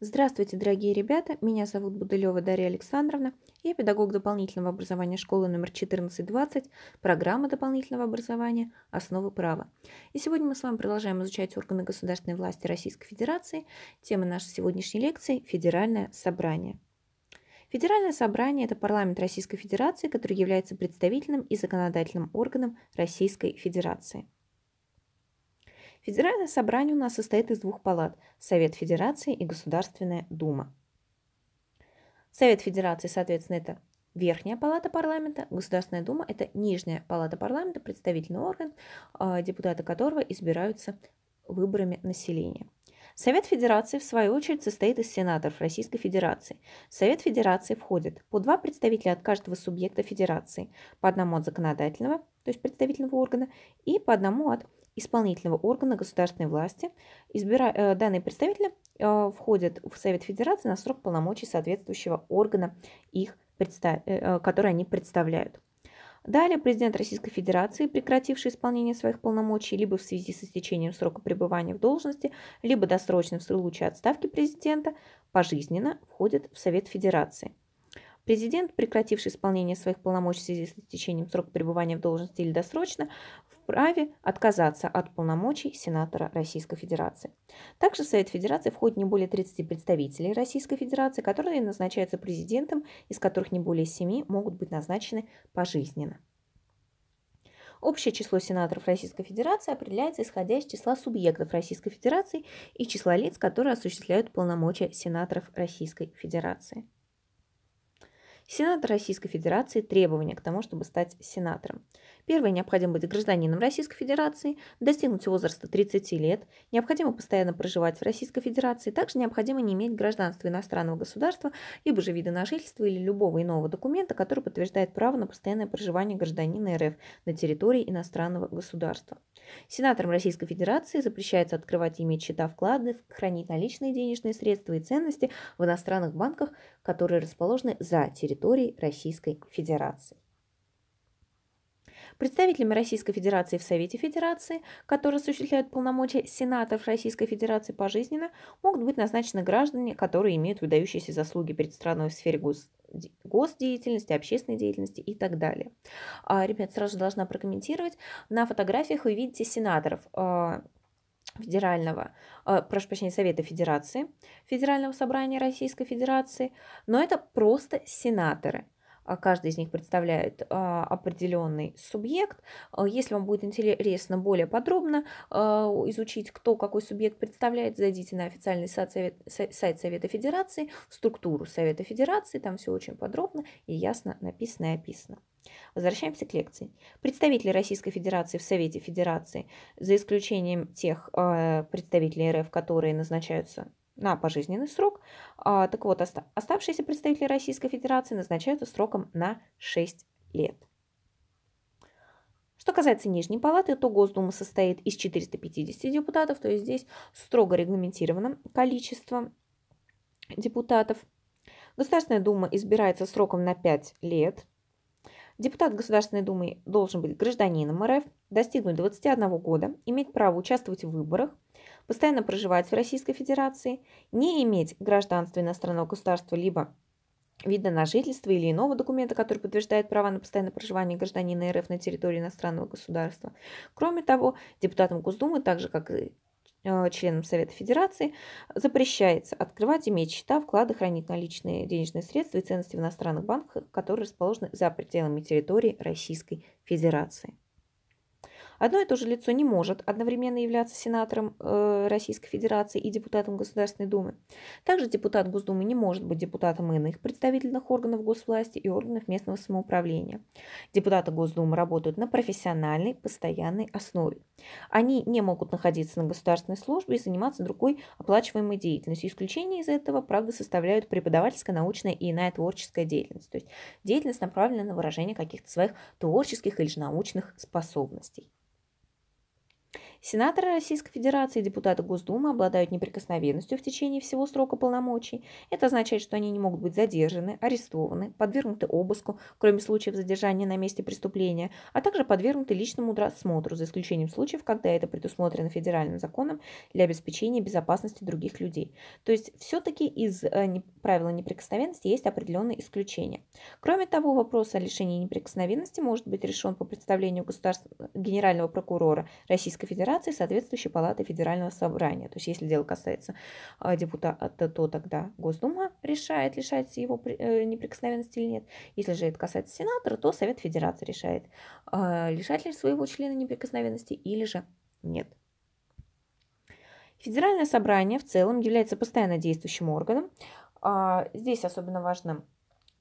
Здравствуйте, дорогие ребята! Меня зовут Будылева Дарья Александровна. Я педагог дополнительного образования школы номер 1420, программа дополнительного образования «Основы права». И сегодня мы с вами продолжаем изучать органы государственной власти Российской Федерации. Тема нашей сегодняшней лекции – Федеральное собрание. Федеральное собрание – это парламент Российской Федерации, который является представительным и законодательным органом Российской Федерации – Федеральное собрание у нас состоит из двух палат – Совет Федерации и Государственная Дума. Совет Федерации, соответственно, это верхняя палата парламента, Государственная Дума – это нижняя палата парламента, представительный орган, а, депутаты которого избираются выборами населения. Совет Федерации, в свою очередь, состоит из сенаторов Российской Федерации. В Совет Федерации входит по два представителя от каждого субъекта Федерации, по одному от законодательного, то есть представительного органа, и по одному от исполнительного органа государственной власти. Избира... Э, данные представители э, входят в Совет Федерации на срок полномочий соответствующего органа, их представ... Э, который они представляют. Далее президент Российской Федерации, прекративший исполнение своих полномочий либо в связи с истечением срока пребывания в должности, либо досрочно в случае отставки президента, пожизненно входит в Совет Федерации – Президент, прекративший исполнение своих полномочий в связи с истечением срока пребывания в должности или досрочно, вправе отказаться от полномочий сенатора Российской Федерации. Также в Совет Федерации входит не более 30 представителей Российской Федерации, которые назначаются президентом, из которых не более 7 могут быть назначены пожизненно. Общее число сенаторов Российской Федерации определяется исходя из числа субъектов Российской Федерации и числа лиц, которые осуществляют полномочия сенаторов Российской Федерации. Сенат Российской Федерации требования к тому, чтобы стать сенатором. Первое, необходимо быть гражданином Российской Федерации, достигнуть возраста 30 лет, необходимо постоянно проживать в Российской Федерации, также необходимо не иметь гражданства иностранного государства, либо же вида на жительство или любого иного документа, который подтверждает право на постоянное проживание гражданина РФ на территории иностранного государства. Сенаторам Российской Федерации запрещается открывать и иметь счета вклады, хранить наличные денежные средства и ценности в иностранных банках, которые расположены за территорией территорий Российской Федерации. Представителями Российской Федерации в Совете Федерации, которые осуществляют полномочия сенаторов Российской Федерации пожизненно, могут быть назначены граждане, которые имеют выдающиеся заслуги перед страной в сфере гос госдеятельности, общественной деятельности и так далее. А, ребят, сразу должна прокомментировать. На фотографиях вы видите сенаторов. А, федерального, э, прошу прощения, Совета Федерации, Федерального собрания Российской Федерации, но это просто сенаторы. А каждый из них представляет а, определенный субъект. Э, если вам будет интересно более подробно а, изучить, кто какой субъект представляет, зайдите на официальный сайт, Совет, сайт Совета Федерации, структуру Совета Федерации, там все очень подробно и ясно написано и описано. Возвращаемся к лекции. Представители Российской Федерации в Совете Федерации, за исключением тех э, представителей РФ, которые назначаются на пожизненный срок. Э, так вот, оста- оставшиеся представители Российской Федерации назначаются сроком на 6 лет. Что касается Нижней Палаты, то Госдума состоит из 450 депутатов, то есть здесь строго регламентировано количество депутатов. Государственная Дума избирается сроком на 5 лет. Депутат Государственной Думы должен быть гражданином РФ, достигнуть 21 года, иметь право участвовать в выборах, постоянно проживать в Российской Федерации, не иметь гражданства иностранного государства либо вида на жительство или иного документа, который подтверждает права на постоянное проживание гражданина РФ на территории иностранного государства. Кроме того, депутатам Госдумы, так же как и Э, членам Совета Федерации, запрещается открывать, иметь счета, вклады, хранить наличные денежные средства и ценности в иностранных банках, которые расположены за пределами территории Российской Федерации. Одно и то же лицо не может одновременно являться сенатором э, Российской Федерации и депутатом Государственной Думы. Также депутат Госдумы не может быть депутатом иных представительных органов госвласти и органов местного самоуправления. Депутаты Госдумы работают на профессиональной, постоянной основе. Они не могут находиться на государственной службе и заниматься другой оплачиваемой деятельностью. Исключение из этого, правда, составляют преподавательская, научная и иная творческая деятельность. То есть деятельность направлена на выражение каких-то своих творческих или же научных способностей. Сенаторы Российской Федерации и депутаты Госдумы обладают неприкосновенностью в течение всего срока полномочий. Это означает, что они не могут быть задержаны, арестованы, подвергнуты обыску, кроме случаев задержания на месте преступления, а также подвергнуты личному рассмотру, за исключением случаев, когда это предусмотрено федеральным законом для обеспечения безопасности других людей. То есть все-таки из э, правила неприкосновенности есть определенные исключения. Кроме того, вопрос о лишении неприкосновенности может быть решен по представлению государств... Э, генерального прокурора Российской Совета Федерации соответствующей Палаты Федерального Собрания. То есть если дело касается а, депутата, то тогда Госдума решает, лишать его э, неприкосновенности или нет. Если же это касается сенатора, то Совет Федерации решает, а, лишать ли своего члена неприкосновенности или же нет. Федеральное собрание в целом является постоянно действующим органом. А, здесь особенно важным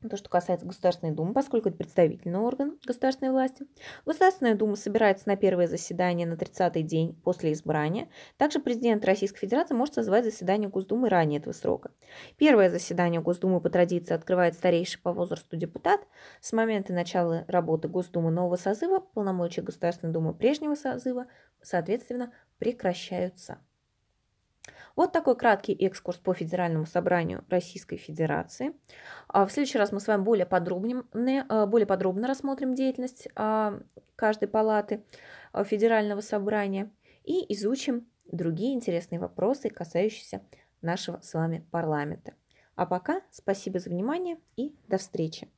то, что касается Государственной Думы, поскольку это представительный орган государственной власти. Государственная Дума собирается на первое заседание на 30-й день после избрания. Также президент Российской Федерации может созвать заседание Госдумы ранее этого срока. Первое заседание Госдумы по традиции открывает старейший по возрасту депутат. С момента начала работы Госдумы нового созыва полномочия Государственной Думы прежнего созыва, соответственно, прекращаются. Вот такой краткий экскурс по Федеральному собранию Российской Федерации. А, в следующий раз мы с вами более подробно, э, более подробно рассмотрим деятельность а, каждой палаты э, Федерального собрания и изучим другие интересные вопросы, касающиеся нашего с вами парламента. А пока спасибо за внимание и до встречи!